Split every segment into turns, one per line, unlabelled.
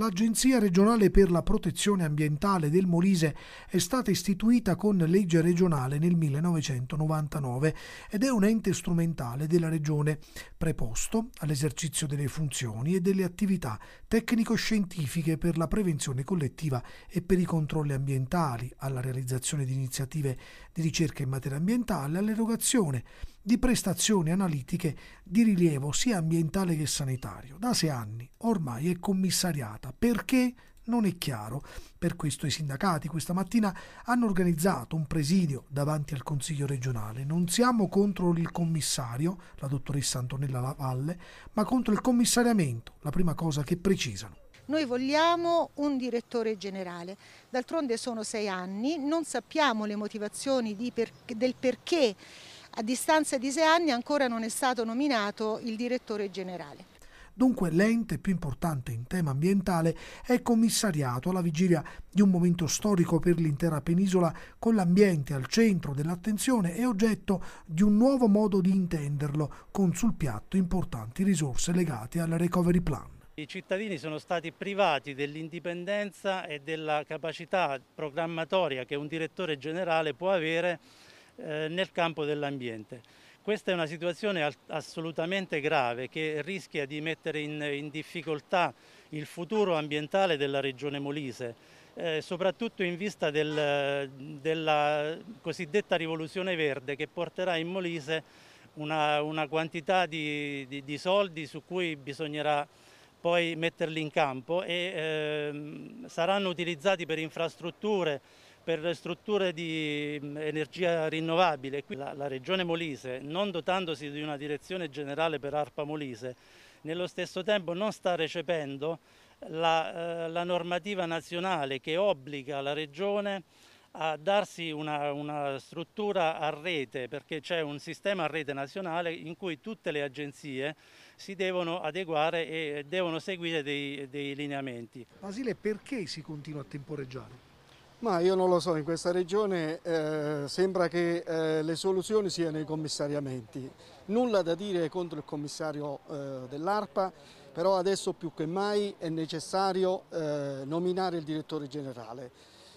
l'Agenzia regionale per la protezione ambientale del Molise è stata istituita con legge regionale nel 1999 ed è un ente strumentale della regione, preposto all'esercizio delle funzioni e delle attività tecnico-scientifiche per la prevenzione collettiva e per i controlli ambientali, alla realizzazione di iniziative di ricerca in materia ambientale, all'erogazione di prestazioni analitiche di rilievo sia ambientale che sanitario. Da sei anni ormai è commissariata perché non è chiaro. Per questo i sindacati questa mattina hanno organizzato un presidio davanti al Consiglio regionale. Non siamo contro il commissario, la dottoressa Antonella Lavalle, ma contro il commissariamento, la prima cosa che precisano.
Noi vogliamo un direttore generale, d'altronde sono sei anni, non sappiamo le motivazioni per, del perché a distanza di sei anni ancora non è stato nominato il direttore generale.
Dunque l'ente più importante in tema ambientale è commissariato alla vigilia di un momento storico per l'intera penisola con l'ambiente al centro dell'attenzione e oggetto di un nuovo modo di intenderlo con sul piatto importanti risorse legate al recovery plan.
I cittadini sono stati privati dell'indipendenza e della capacità programmatoria che un direttore generale può avere eh, nel campo dell'ambiente. Questa è una situazione assolutamente grave che rischia di mettere in, in difficoltà il futuro ambientale della regione Molise. Eh, soprattutto in vista del, della cosiddetta rivoluzione verde che porterà in Molise una, una quantità di, di, di, soldi su cui bisognerà poi metterli in campo e eh, saranno utilizzati per infrastrutture per strutture di mm, energia rinnovabile. La, la Regione Molise, non dotandosi di una direzione generale per ARPA Molise, nello stesso tempo non sta recependo la, eh, la normativa nazionale che obbliga la Regione a darsi una, una, struttura a rete perché c'è un sistema a rete nazionale in cui tutte le agenzie si devono adeguare e devono seguire dei, dei lineamenti.
Basile, perché si continua a temporeggiare? Ma io non lo so, in questa
regione eh, sembra che eh, le soluzioni siano i commissariamenti. Nulla da dire contro il commissario eh, dell'ARPA, però adesso più che mai è necessario eh, nominare il direttore generale.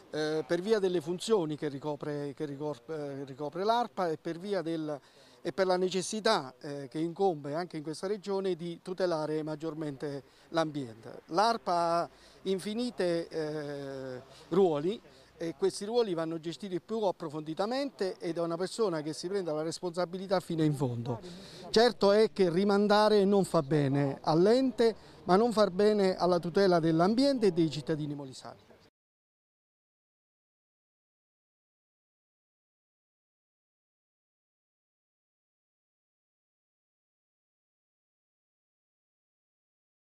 Eh, per via delle funzioni che ricopre, che ricopre, eh, ricopre l'ARPA e per via del e per la necessità eh, che incombe anche in questa regione di tutelare maggiormente l'ambiente. L'ARPA ha infinite eh, ruoli e questi ruoli vanno gestiti più approfonditamente e da una persona che si prenda la responsabilità fino in fondo. Certo è che rimandare non fa bene all'ente ma non fa bene alla tutela dell'ambiente e dei cittadini molisani.